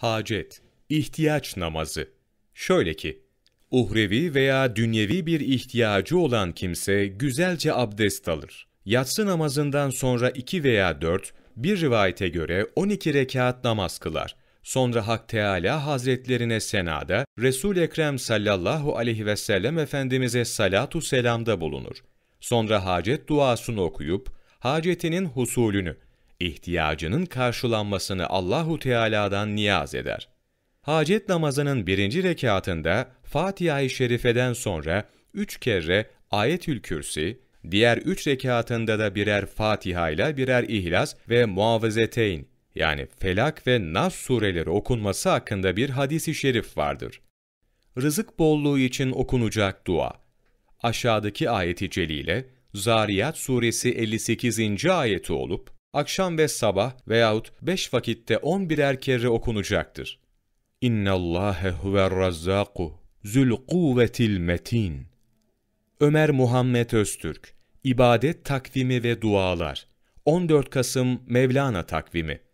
Hacet, ihtiyaç namazı. Şöyle ki, uhrevi veya dünyevi bir ihtiyacı olan kimse güzelce abdest alır. Yatsı namazından sonra iki veya dört, bir rivayete göre on iki rekat namaz kılar. Sonra Hak Teala Hazretlerine senada, resul Ekrem sallallahu aleyhi ve sellem Efendimiz'e salatu selamda bulunur. Sonra hacet duasını okuyup, hacetinin husulünü, ihtiyacının karşılanmasını Allahu Teala'dan niyaz eder. Hacet namazının birinci rekatında Fatiha-i Şerife'den sonra üç kere Ayetül Kürsi, diğer üç rekatında da birer Fatiha ile birer İhlas ve Muavizeteyn yani Felak ve Nas sureleri okunması hakkında bir hadisi şerif vardır. Rızık bolluğu için okunacak dua. Aşağıdaki ayeti celile, Zariyat suresi 58. ayeti olup, akşam ve sabah veyahut beş vakitte on birer kere okunacaktır. İnna Allahe huver razzaku zül kuvvetil metin. Ömer Muhammed Öztürk İbadet Takvimi ve Dualar 14 Kasım Mevlana Takvimi